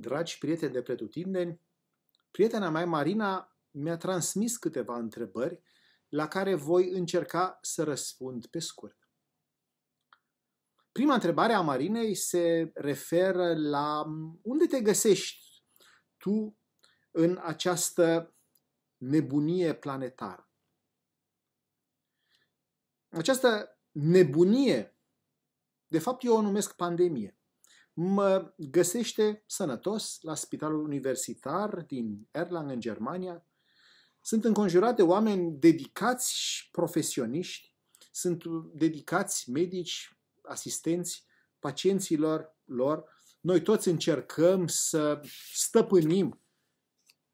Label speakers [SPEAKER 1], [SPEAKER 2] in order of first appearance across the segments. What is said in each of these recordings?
[SPEAKER 1] Dragi prieteni de pretutindeni, prietena mea Marina mi-a transmis câteva întrebări la care voi încerca să răspund pe scurt. Prima întrebare a Marinei se referă la unde te găsești tu în această nebunie planetară. Această nebunie, de fapt eu o numesc pandemie mă găsește sănătos la Spitalul Universitar din Erlangen, în Germania. Sunt înconjurate oameni dedicați și profesioniști, sunt dedicați medici, asistenți pacienților lor. Noi toți încercăm să stăpânim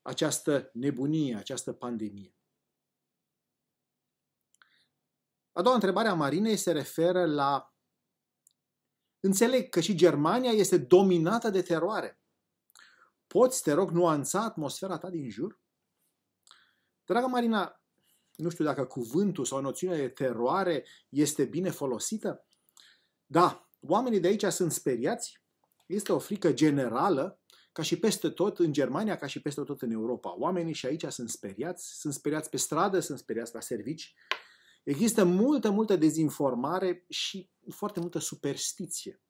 [SPEAKER 1] această nebunie, această pandemie. A doua întrebare a Marinei se referă la Înțeleg că și Germania este dominată de teroare. Poți, te rog, nuanța atmosfera ta din jur? Dragă Marina, nu știu dacă cuvântul sau noțiunea de teroare este bine folosită. Da, oamenii de aici sunt speriați. Este o frică generală, ca și peste tot în Germania, ca și peste tot în Europa. Oamenii și aici sunt speriați, sunt speriați pe stradă, sunt speriați la servici, Există multă, multă dezinformare și foarte multă superstiție.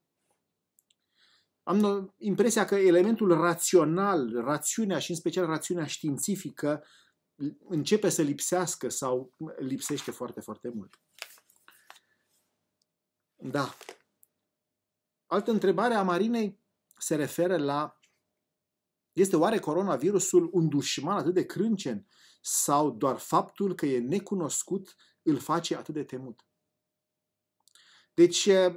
[SPEAKER 1] Am impresia că elementul rațional, rațiunea și în special rațiunea științifică începe să lipsească sau lipsește foarte, foarte mult. Da. Altă întrebare a Marinei se referă la este oare coronavirusul un dușman atât de crâncen sau doar faptul că e necunoscut îl face atât de temut. Deci, eh,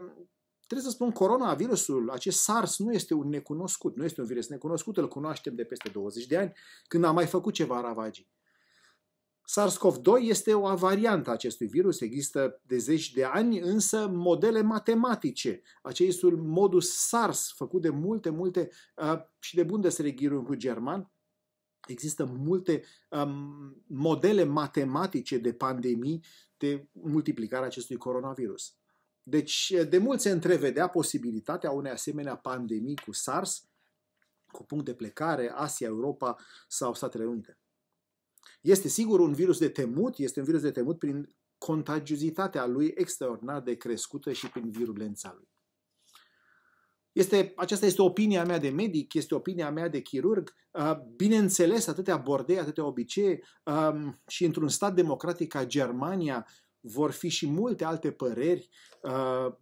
[SPEAKER 1] trebuie să spun, coronavirusul, acest SARS nu este un necunoscut, nu este un virus necunoscut, îl cunoaștem de peste 20 de ani, când a mai făcut ceva ravagii. SARS-CoV-2 este o variantă a acestui virus, există de zeci de ani, însă modele matematice, acestul modus SARS, făcut de multe, multe uh, și de în german, Există multe um, modele matematice de pandemii de multiplicare acestui coronavirus. Deci, de mult se întrevedea posibilitatea unei asemenea pandemii cu SARS, cu punct de plecare Asia, Europa sau Statele Unite. Este sigur un virus de temut, este un virus de temut prin contagiozitatea lui extraordinar de crescută și prin virulența lui. Este, aceasta este opinia mea de medic, este opinia mea de chirurg. Ah, bineînțeles, atâtea bordei, atâtea obicei și într-un stat democratic ca Germania vor fi și multe alte păreri ah,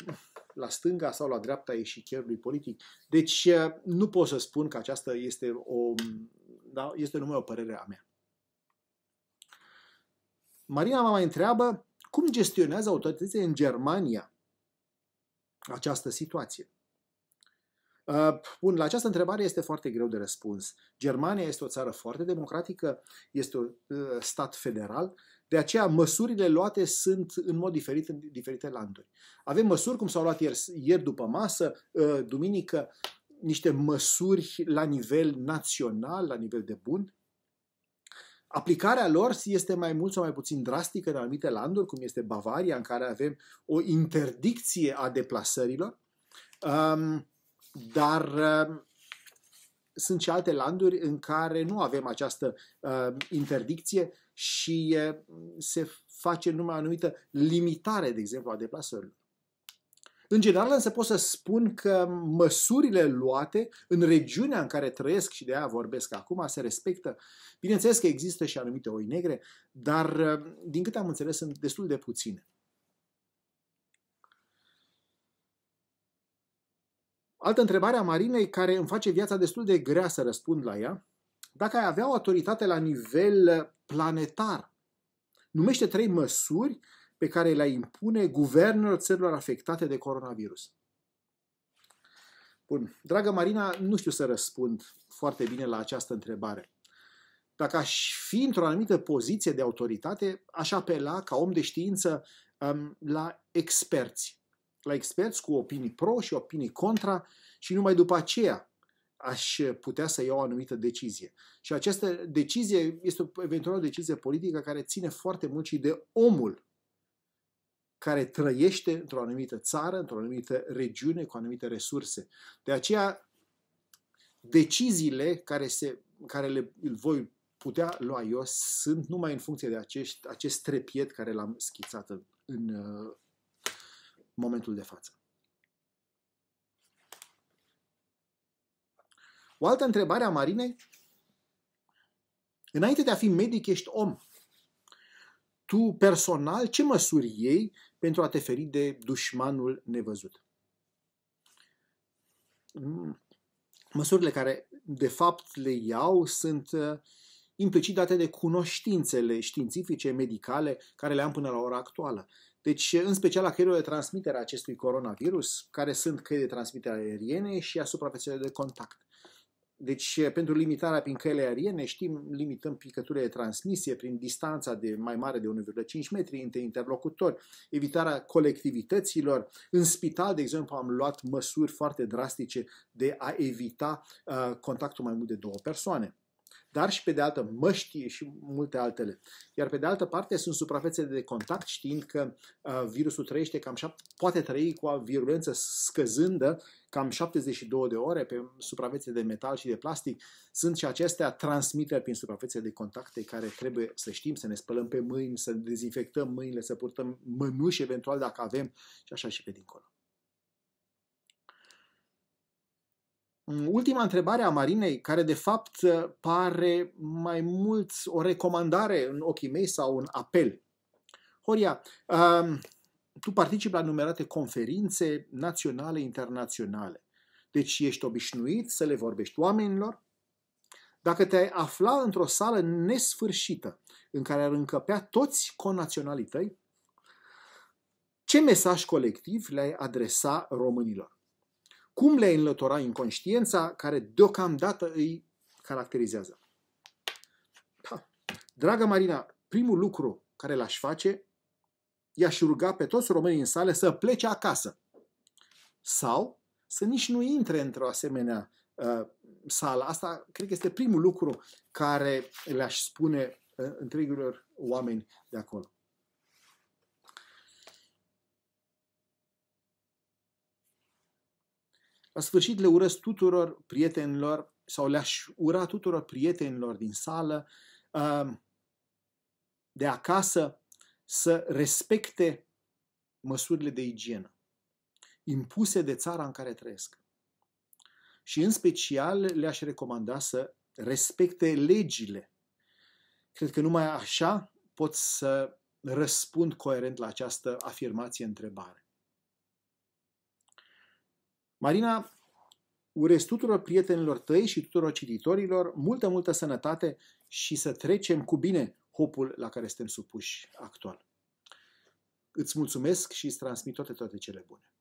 [SPEAKER 1] la stânga sau la dreapta eșichierului politic. Deci ah, nu pot să spun că aceasta este, o, da, este numai o părere a mea. Marina mă mai întreabă cum gestionează autoritățile în Germania această situație. Ă, bun, la această întrebare este foarte greu de răspuns. Germania este o țară foarte democratică, este un ă, stat federal, de aceea măsurile luate sunt în mod diferit în diferite landuri. Avem măsuri, cum s-au luat ieri, ieri după masă, ă, duminică, niște măsuri la nivel național, la nivel de bun. Aplicarea lor este mai mult sau mai puțin drastică în anumite landuri, cum este Bavaria, în care avem o interdicție a deplasărilor. Um, dar ehm, sunt și alte landuri în care nu avem această ehm, interdicție și ehm, se face numai anumită limitare, de exemplu, a deplasărilor. În general, însă pot să spun că măsurile luate în regiunea în care trăiesc și de aia vorbesc acum se respectă. Bineînțeles că există și anumite oi negre, dar, din câte am înțeles, sunt destul de puține. Altă întrebare a Marinei, care îmi face viața destul de grea să răspund la ea, dacă ai avea o autoritate la nivel uh, planetar, numește trei măsuri pe care le impune guvernul țărilor afectate de coronavirus. Bun. Dragă Marina, nu știu să răspund foarte bine la această întrebare. Dacă aș fi într-o anumită poziție de autoritate, aș apela ca om de știință um, la experți. La experți cu opinii pro și opinii contra și numai după aceea aș putea să iau o anumită decizie. Și această decizie este o, eventual o decizie politică care ține foarte mult și de omul care trăiește într-o anumită țară, într-o anumită regiune, cu anumite resurse. De aceea, deciziile care, se, care le voi putea lua eu sunt numai în funcție de acești, acest trepied care l-am schițat în, în uh, momentul de față. O altă întrebare a Marinei? Înainte de a fi medic, ești om. Tu, personal, ce măsuri iei pentru a te feri de dușmanul nevăzut? Mm. Măsurile care, de fapt, le iau sunt uh, implicit date de cunoștințele științifice, medicale, care le am până la ora actuală. Deci, în special la căile de transmitere a acestui coronavirus, care sunt căile de transmitere aeriene și a suprafețelor de contact. Deci, pentru limitarea prin căile aeriene, știm, limităm picăturile de transmisie prin distanța de mai mare de 1,5 metri între interlocutori, evitarea colectivităților. În spital, de exemplu, am luat măsuri foarte drastice de a evita uh, contactul mai mult de două persoane dar și pe de altă măștie și multe altele. Iar pe de altă parte sunt suprafețe de contact, știind că uh, virusul trăiește cam șap, poate trăi cu o virulență scăzândă cam 72 de ore pe suprafețe de metal și de plastic. Sunt și acestea transmitere prin suprafețe de contacte care trebuie să știm, să ne spălăm pe mâini, să dezinfectăm mâinile, să purtăm mânuși eventual dacă avem și așa și pe dincolo. Mm, ultima întrebare a Marinei, care de fapt uh, pare mai mult o recomandare în ochii mei sau un apel. Horia, um, tu participi la numerate conferințe naționale, internaționale. Deci ești obișnuit să le vorbești oamenilor. Dacă te-ai afla într-o sală nesfârșită în care ar încăpea toți conaționalii tăi, ce mesaj colectiv le-ai adresa românilor? cum le înlătura inconștiența care deocamdată îi caracterizează. Da. Dragă Marina, primul lucru care l-aș face, i-aș ruga pe toți românii în sale să plece acasă. Sau să nici nu intre într-o asemenea uh, sală. Asta cred că este primul lucru care le-aș spune uh, întregilor oameni de acolo. La sfârșit le urăsc tuturor prietenilor sau le-aș ura tuturor prietenilor din sală, um, de acasă, să respecte măsurile de igienă impuse de țara în care trăiesc. Și în special le-aș recomanda să respecte legile. Cred că numai așa pot să răspund coerent la această afirmație întrebare. Marina, urez tuturor prietenilor tăi și tuturor cititorilor multă, multă sănătate și să trecem cu bine hopul la care suntem supuși actual. Îți mulțumesc și îți transmit toate, toate cele bune.